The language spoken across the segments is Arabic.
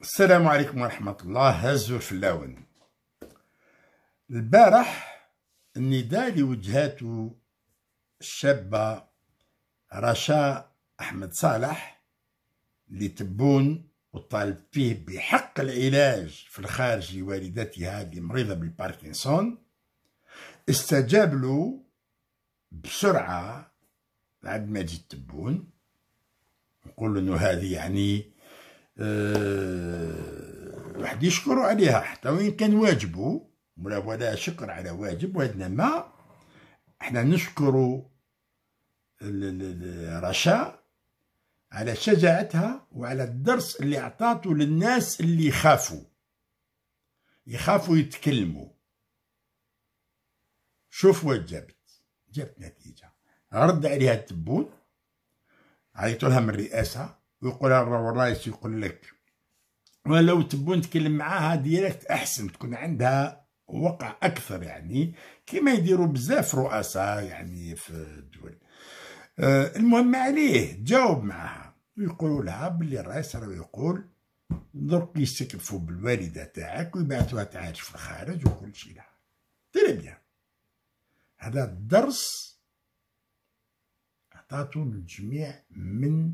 السلام عليكم ورحمة الله هزو الفلاون البارح النداء اللي وجهته الشابة رشا أحمد صالح اللي تبون وطالب فيه بحق العلاج في الخارج لوالدتها اللي مريضة بالباركنسون استجاب له بسرعة ما جيت تبون نقول له هذه يعني الواحد آه، يشكروا عليها حتى وين كان واجبه ولا ولا شكر على واجب وانما احنا نشكر رشا على شجاعتها وعلى الدرس اللي عطاته للناس اللي يخافوا يخافوا يتكلموا شوف واش جابت جابت نتيجه رد عليها التبون عيطولها من الرئاسه ويقول الرايس يقول لك ولو تبون نتكلم معاها ديريكت احسن تكون عندها وقع اكثر يعني كما يديروا بزاف رؤساء يعني في الدول أه المهم عليه تجاوب معاها ويقولوا لها باللي الرئيس راه يقول درك يستكفوا بالوالده تاعك ويبعثوها تعالج في الخارج وكل شيء لها تري بيان هذا الدرس عطاتو للجميع من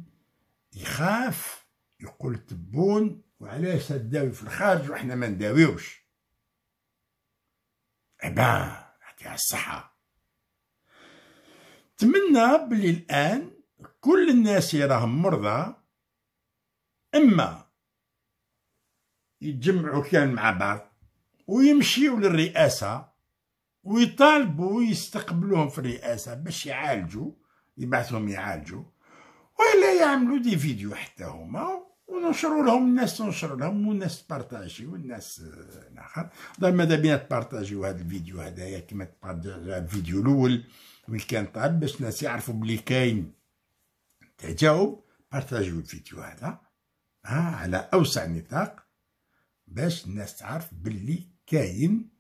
يخاف يقول تبون وعلاش تداوي في الخارج وحنا ما نداويوش عبا يعطيها الصحة تمنى بلي الآن كل الناس اللي راهم مرضى اما يتجمعوا كان مع بعض ويمشيوا للرئاسة ويطالبوا يستقبلوهم في الرئاسة باش يعالجوا يبعثهم يعالجوا وإلا يعملوا دي فيديو حتى هما وننشروا لهم الناس تنشر لهم والناس تبارطاجي والناس الاخر آه، دار ماذا بينا تبارطاجيو هذا الفيديو هذايا كما تبارطاجي الفيديو الاول وين كان طاب باش الناس يعرفوا بلي كاين تجاوب بارطاجيو الفيديو هذا آه على اوسع نطاق باش الناس تعرف بلي كاين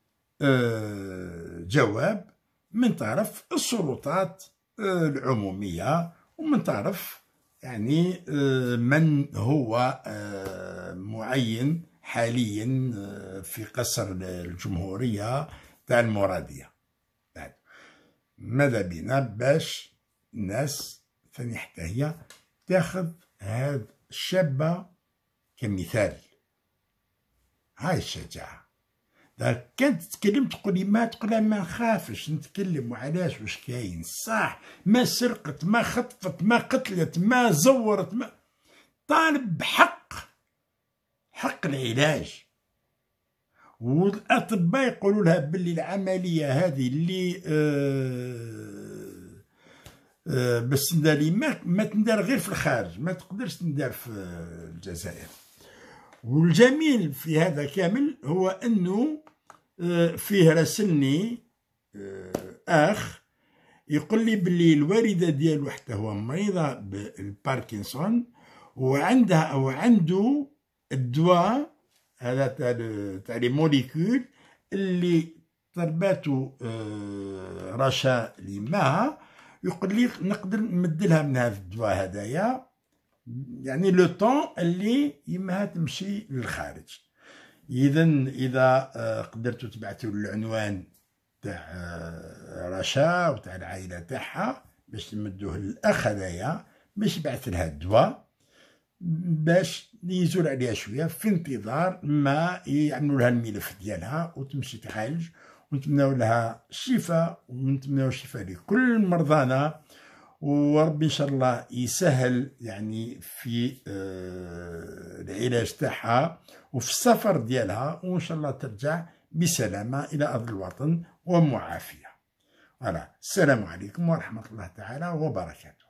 آه جواب من طرف السلطات آه العموميه ومن طرف يعني آه، من هو آه، معين حاليا آه، في قصر الجمهورية تاع المرادية ماذا بنا باش الناس ثاني حتى هي تاخذ هاد الشابة كمثال هاي الشجاعة كان تتكلم تقول لي ما تقول ما نخافش نتكلم وعلاش واش كاين صح ما سرقت ما خطفت ما قتلت ما زورت ما طالب بحق حق العلاج والاطباء يقولوا لها باللي العمليه هذه اللي آه آه بس ما ما تندار غير في الخارج ما تقدرش تندار في الجزائر والجميل في هذا كامل هو انه آه، فيه راسلني آه، اخ يقول لي بلي الوالده ديالو حتى هو مريضه بالباركنسون وعندها او عنده الدواء هذا تاع لي موليكول اللي ضرباتو آه، رشا لماها يقول لي نقدر نمدلها من هذا الدواء هذايا يعني لو طون اللي يمها تمشي للخارج اذا اذا آه، قدرتوا تبعثوا العنوان تاع آه، رشا وتاع العائله تاعها باش تمدوه للاخ هذايا باش يبعث لها الدواء باش يزور عليها شويه في انتظار ما يعملوا لها الملف ديالها وتمشي تعالج ونتمنوا لها الشفاء ونتمنوا الشفاء لكل مرضانا وربي ان شاء الله يسهل يعني في آه، العلاج تاعها وفي السفر ديالها وان شاء الله ترجع بسلامه الى ارض الوطن ومعافيه السلام عليكم ورحمه الله تعالى وبركاته